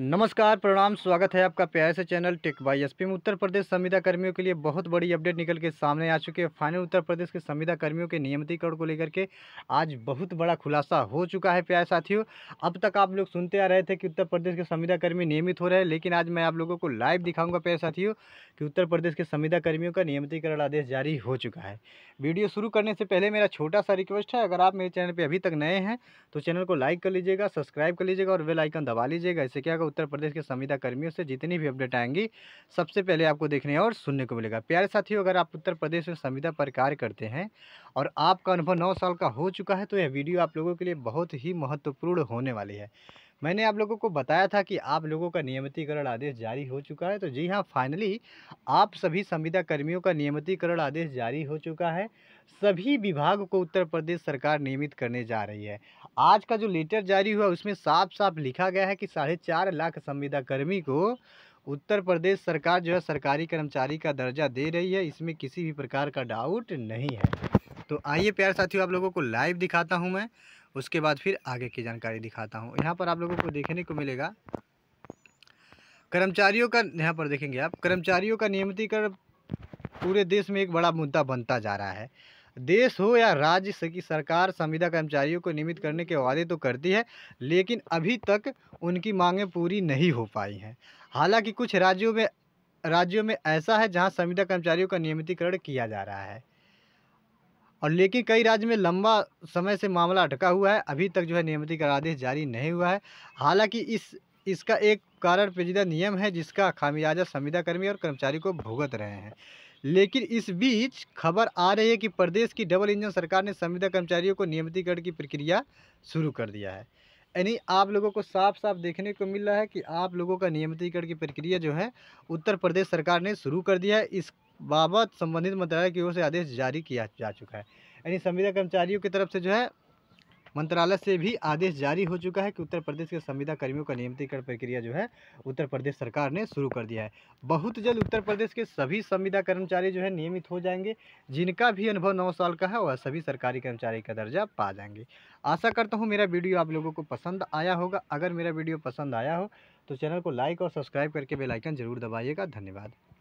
नमस्कार प्रणाम स्वागत है आपका प्यार से चैनल टेक बाई एस में उत्तर प्रदेश संविदा कर्मियों के लिए बहुत बड़ी अपडेट निकल के सामने आ चुके है फाइनल उत्तर प्रदेश के संविदा कर्मियों के नियमितीकरण को लेकर के आज बहुत बड़ा खुलासा हो चुका है प्यार साथियों अब तक आप लोग सुनते आ रहे थे कि उत्तर प्रदेश के संविदा कर्मी नियमित हो रहे हैं लेकिन आज मैं आप लोगों को लाइव दिखाऊंगा प्यार साथियों कि उत्तर प्रदेश के संविदा कर्मियों का नियमितीकरण आदेश जारी हो चुका है वीडियो शुरू करने से पहले मेरा छोटा सा रिक्वेस्ट है अगर आप मेरे चैनल पर अभी तक नए हैं तो चैनल को लाइक कर लीजिएगा सब्सक्राइब कर लीजिएगा और बेलाइकन दबा लीजिएगा इससे क्या उत्तर प्रदेश के संविदा कर्मियों से जितनी भी अपडेट आएंगी सबसे पहले आपको देखने और सुनने को मिलेगा प्यारे साथियों अगर आप उत्तर प्रदेश में संविदा पर कार्य करते हैं और आपका अनुभव नौ साल का हो चुका है तो यह वीडियो आप लोगों के लिए बहुत ही महत्वपूर्ण होने वाली है मैंने आप लोगों को बताया था कि आप लोगों का नियमितीकरण आदेश जारी हो चुका है तो जी हाँ फाइनली आप सभी संविदा कर्मियों का नियमितीकरण आदेश जारी हो चुका है सभी विभाग को उत्तर प्रदेश सरकार नियमित करने जा रही है आज का जो लेटर जारी हुआ उसमें साफ साफ लिखा गया है कि साढ़े चार लाख संविदा कर्मी को उत्तर प्रदेश सरकार जो है सरकारी कर्मचारी का दर्जा दे रही है इसमें किसी भी प्रकार का डाउट नहीं है तो आइए प्यार साथियों आप लोगों को लाइव दिखाता हूँ मैं उसके बाद फिर आगे की जानकारी दिखाता हूँ यहाँ पर आप लोगों को देखने को मिलेगा कर्मचारियों का यहाँ पर देखेंगे आप कर्मचारियों का नियमितीकरण पूरे देश में एक बड़ा मुद्दा बनता जा रहा है देश हो या राज्य की सरकार संविदा कर्मचारियों को नियमित करने के वादे तो करती है लेकिन अभी तक उनकी मांगें पूरी नहीं हो पाई हैं हालांकि कुछ राज्यों में राज्यों में ऐसा है जहां संविदा कर्मचारियों का नियमितीकरण किया जा रहा है और लेकिन कई राज्य में लंबा समय से मामला अटका हुआ है अभी तक जो है नियमित आदेश जारी नहीं हुआ है हालांकि इस इसका एक कारण पेजीदा नियम है जिसका खामियाजा संविदा कर्मी और कर्मचारी को भुगत रहे हैं लेकिन इस बीच खबर आ रही है कि प्रदेश की डबल इंजन सरकार ने संविदा कर्मचारियों को नियमितीकरण की प्रक्रिया शुरू कर दिया है यानी आप लोगों को साफ साफ देखने को मिल रहा है कि आप लोगों का नियमितीकरण की प्रक्रिया जो है उत्तर प्रदेश सरकार ने शुरू कर दिया है इस बाबत संबंधित मंत्रालय की ओर से आदेश जारी किया जा चुका है यानी संविदा कर्मचारियों की तरफ से जो है मंत्रालय से भी आदेश जारी हो चुका है कि उत्तर प्रदेश के संविदा कर्मियों का नियमितीकरण प्रक्रिया जो है उत्तर प्रदेश सरकार ने शुरू कर दिया है बहुत जल्द उत्तर प्रदेश के सभी संविदा कर्मचारी जो है नियमित हो जाएंगे जिनका भी अनुभव नौ साल का है वह सभी सरकारी कर्मचारी का दर्जा पा जाएंगे आशा करता हूँ मेरा वीडियो आप लोगों को पसंद आया होगा अगर मेरा वीडियो पसंद आया हो तो चैनल को लाइक और सब्सक्राइब करके बेलाइकन जरूर दबाइएगा धन्यवाद